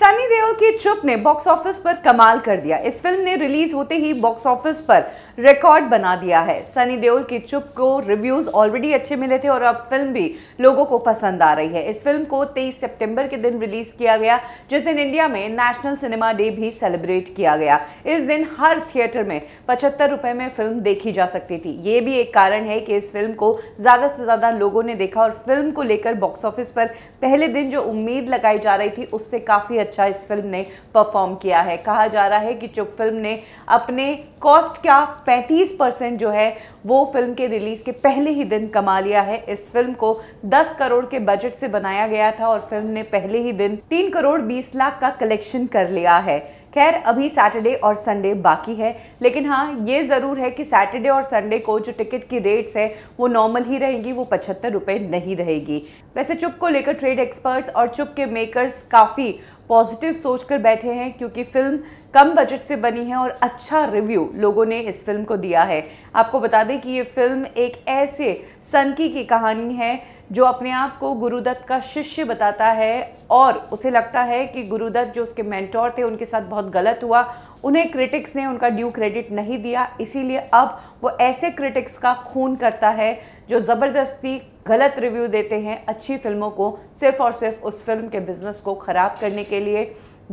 सनी देओल की चुप ने बॉक्स ऑफिस पर कमाल कर दिया इस फिल्म ने रिलीज होते ही बॉक्स ऑफिस पर रिकॉर्ड बना दिया है सनी देओल की चुप को रिव्यूज ऑलरेडी अच्छे मिले थे और अब फिल्म भी लोगों को पसंद आ रही है इस फिल्म को 23 सितंबर के दिन रिलीज किया गया जिस दिन इंडिया में नेशनल सिनेमा डे भी सेलिब्रेट किया गया इस दिन हर थिएटर में पचहत्तर रुपये में फिल्म देखी जा सकती थी ये भी एक कारण है कि इस फिल्म को ज़्यादा से ज़्यादा लोगों ने देखा और फिल्म को लेकर बॉक्स ऑफिस पर पहले दिन जो उम्मीद लगाई जा रही थी उससे काफ़ी अच्छा इस फिल्म ने परफॉर्म किया है कहा जा रहा है कि चुप फिल्म ने अपने कॉस्ट का 35 परसेंट जो है वो फिल्म के रिलीज़ के पहले ही दिन कमा लिया है इस फिल्म को 10 करोड़ के बजट से बनाया गया था और फिल्म ने पहले ही दिन 3 करोड़ 20 लाख का कलेक्शन कर लिया है खैर अभी सैटरडे और संडे बाकी है लेकिन हाँ ये ज़रूर है कि सैटरडे और संडे को जो टिकट की रेट्स है वो नॉर्मल ही रहेगी वो पचहत्तर रुपये नहीं रहेगी वैसे चुप को लेकर ट्रेड एक्सपर्ट्स और चुप के मेकर्स काफ़ी पॉजिटिव सोच कर बैठे हैं क्योंकि फिल्म कम बजट से बनी है और अच्छा रिव्यू लोगों ने इस फिल्म को दिया है आपको बता दें कि ये फिल्म एक ऐसे सनकी की कहानी है जो अपने आप को गुरुदत्त का शिष्य बताता है और उसे लगता है कि गुरुदत्त जो उसके मैंटोर थे उनके साथ बहुत गलत हुआ उन्हें क्रिटिक्स ने उनका ड्यू क्रेडिट नहीं दिया इसीलिए अब वो ऐसे क्रिटिक्स का खून करता है जो ज़बरदस्ती गलत रिव्यू देते हैं अच्छी फिल्मों को सिर्फ और सिर्फ उस फिल्म के बिज़नेस को ख़राब करने के लिए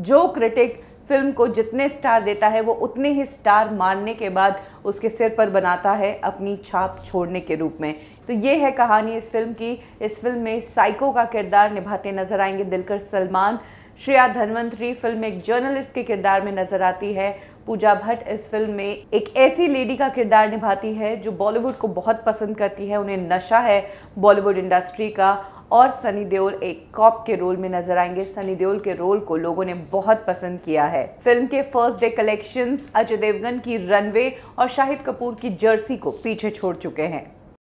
जो क्रिटिक फिल्म को जितने स्टार देता है वो उतने ही स्टार मारने के बाद उसके सिर पर बनाता है अपनी छाप छोड़ने के रूप में तो ये है कहानी इस फिल्म की इस फिल्म में साइको का किरदार निभाते नज़र आएंगे दिलकर सलमान श्रेया धनवंतरी फिल्म में एक जर्नलिस्ट के किरदार में नज़र आती है पूजा भट्ट इस फिल्म में एक ऐसी लेडी का किरदार निभाती है जो बॉलीवुड को बहुत पसंद करती है उन्हें नशा है बॉलीवुड इंडस्ट्री का और सनी देओल एक कॉप के रोल में नजर आएंगे सनी देओल के रोल को लोगों ने बहुत पसंद किया है फिल्म के first day collections Ajay Devgn की रनवे और शाहिद कपूर की जर्सी को पीछे छोड़ चुके हैं